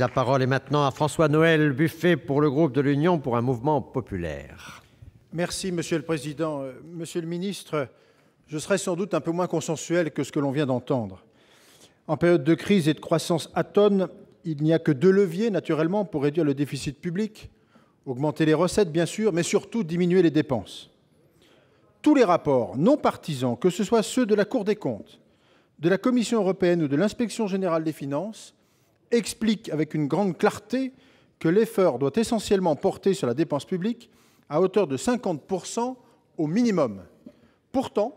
La parole est maintenant à François-Noël Buffet pour le groupe de l'Union pour un mouvement populaire. Merci, Monsieur le Président. Euh, Monsieur le Ministre, je serai sans doute un peu moins consensuel que ce que l'on vient d'entendre. En période de crise et de croissance atone, il n'y a que deux leviers, naturellement, pour réduire le déficit public, augmenter les recettes, bien sûr, mais surtout diminuer les dépenses. Tous les rapports non partisans, que ce soit ceux de la Cour des comptes, de la Commission européenne ou de l'Inspection générale des finances, explique avec une grande clarté que l'effort doit essentiellement porter sur la dépense publique à hauteur de 50% au minimum. Pourtant,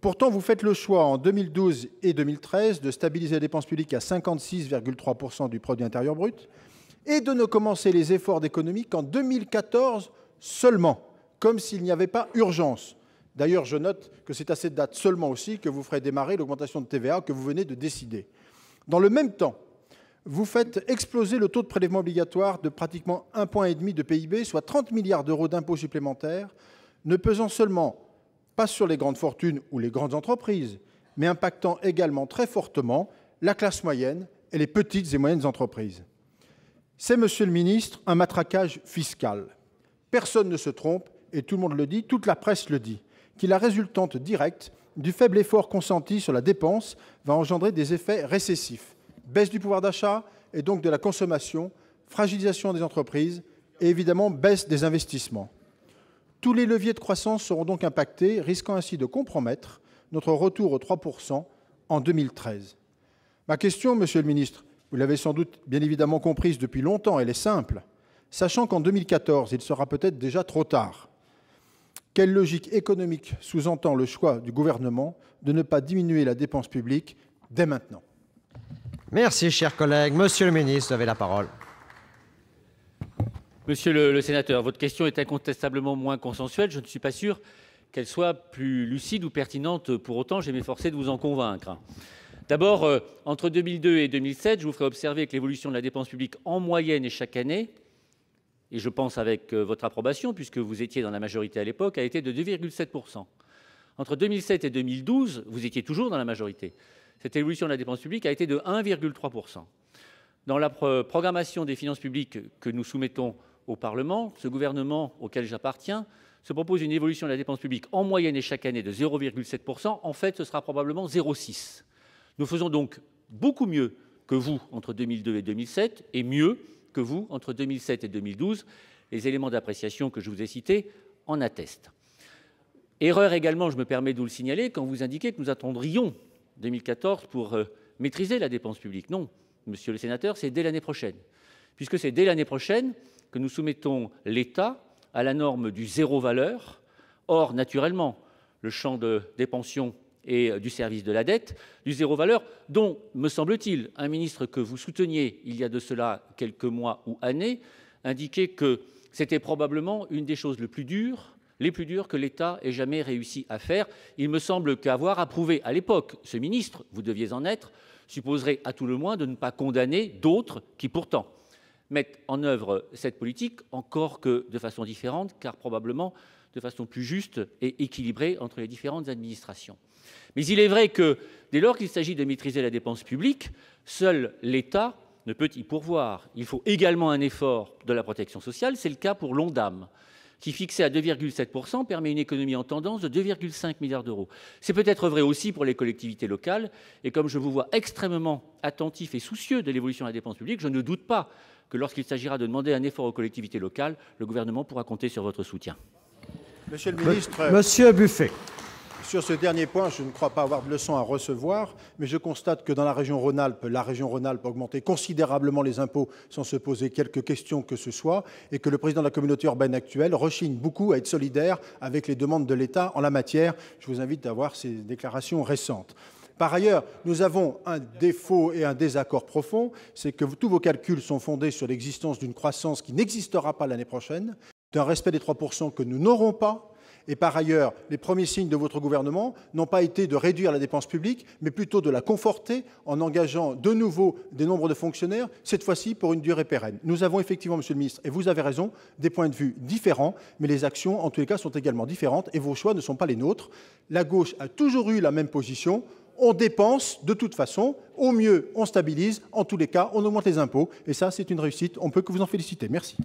pourtant, vous faites le choix en 2012 et 2013 de stabiliser la dépense publique à 56,3% du produit intérieur brut et de ne commencer les efforts d'économie qu'en 2014 seulement, comme s'il n'y avait pas urgence. D'ailleurs, je note que c'est à cette date seulement aussi que vous ferez démarrer l'augmentation de TVA que vous venez de décider. Dans le même temps, vous faites exploser le taux de prélèvement obligatoire de pratiquement 1,5 point de PIB, soit 30 milliards d'euros d'impôts supplémentaires, ne pesant seulement pas sur les grandes fortunes ou les grandes entreprises, mais impactant également très fortement la classe moyenne et les petites et moyennes entreprises. C'est, Monsieur le Ministre, un matraquage fiscal. Personne ne se trompe, et tout le monde le dit, toute la presse le dit, qu'il la résultante directe du faible effort consenti sur la dépense va engendrer des effets récessifs baisse du pouvoir d'achat et donc de la consommation, fragilisation des entreprises et évidemment baisse des investissements. Tous les leviers de croissance seront donc impactés, risquant ainsi de compromettre notre retour aux 3% en 2013. Ma question, Monsieur le Ministre, vous l'avez sans doute bien évidemment comprise depuis longtemps, elle est simple. Sachant qu'en 2014, il sera peut-être déjà trop tard. Quelle logique économique sous-entend le choix du gouvernement de ne pas diminuer la dépense publique dès maintenant Merci, chers collègues. Monsieur le ministre, vous avez la parole. Monsieur le, sénateur, votre question est incontestablement moins consensuelle. Je ne suis pas sûr qu'elle soit plus lucide ou pertinente. Pour autant, j'ai m'efforcé de vous en convaincre. D'abord, euh, entre 2002 et 2007, je vous ferai observer que l'évolution de la dépense publique en moyenne et chaque année, et je pense avec euh, votre approbation, puisque vous étiez dans la majorité à l'époque, a été de 2,7%. Entre 2007 et 2012, vous étiez toujours dans la majorité cette évolution de la dépense publique a été de 1,3%. Dans la programmation des finances publiques que nous soumettons au Parlement, ce gouvernement auquel j'appartiens se propose une évolution de la dépense publique en moyenne et chaque année de 0,7%. En fait, ce sera probablement 0,6%. Nous faisons donc beaucoup mieux que vous entre 2002 et 2007 et mieux que vous entre 2007 et 2012. Les éléments d'appréciation que je vous ai cités en attestent. Erreur également, je me permets de vous le signaler, quand vous indiquez que nous attendrions 2014 pour euh, maîtriser la dépense publique. Non, monsieur le sénateur, c'est dès l'année prochaine, puisque c'est dès l'année prochaine que nous soumettons l'État à la norme du zéro valeur. Or, naturellement, le champ des pensions et euh, du service de la dette, du zéro valeur, dont, me semble-t-il, un ministre que vous souteniez il y a de cela quelques mois ou années indiquait que c'était probablement une des choses les plus dures les plus durs que l'État ait jamais réussi à faire. Il me semble qu'avoir approuvé à l'époque ce ministre, vous deviez en être, supposerait à tout le moins de ne pas condamner d'autres qui pourtant mettent en œuvre cette politique, encore que de façon différente, car probablement de façon plus juste et équilibrée entre les différentes administrations. Mais il est vrai que dès lors qu'il s'agit de maîtriser la dépense publique, seul l'État ne peut y pourvoir. Il faut également un effort de la protection sociale, c'est le cas pour l'ONDAM qui, fixé à 2,7%, permet une économie en tendance de 2,5 milliards d'euros. C'est peut-être vrai aussi pour les collectivités locales, et comme je vous vois extrêmement attentif et soucieux de l'évolution de la dépense publique, je ne doute pas que lorsqu'il s'agira de demander un effort aux collectivités locales, le gouvernement pourra compter sur votre soutien. Monsieur le ministre. Monsieur Buffet. Sur ce dernier point, je ne crois pas avoir de leçons à recevoir, mais je constate que dans la région Rhône-Alpes, la région Rhône-Alpes a augmenté considérablement les impôts sans se poser quelques questions que ce soit, et que le président de la communauté urbaine actuelle rechigne beaucoup à être solidaire avec les demandes de l'État en la matière. Je vous invite à voir ses déclarations récentes. Par ailleurs, nous avons un défaut et un désaccord profond, c'est que tous vos calculs sont fondés sur l'existence d'une croissance qui n'existera pas l'année prochaine, d'un respect des 3% que nous n'aurons pas, et par ailleurs, les premiers signes de votre gouvernement n'ont pas été de réduire la dépense publique, mais plutôt de la conforter en engageant de nouveau des nombres de fonctionnaires, cette fois-ci pour une durée pérenne. Nous avons effectivement, Monsieur le Ministre, et vous avez raison, des points de vue différents, mais les actions, en tous les cas, sont également différentes et vos choix ne sont pas les nôtres. La gauche a toujours eu la même position on dépense de toute façon, au mieux on stabilise, en tous les cas on augmente les impôts, et ça c'est une réussite, on peut que vous en féliciter. Merci.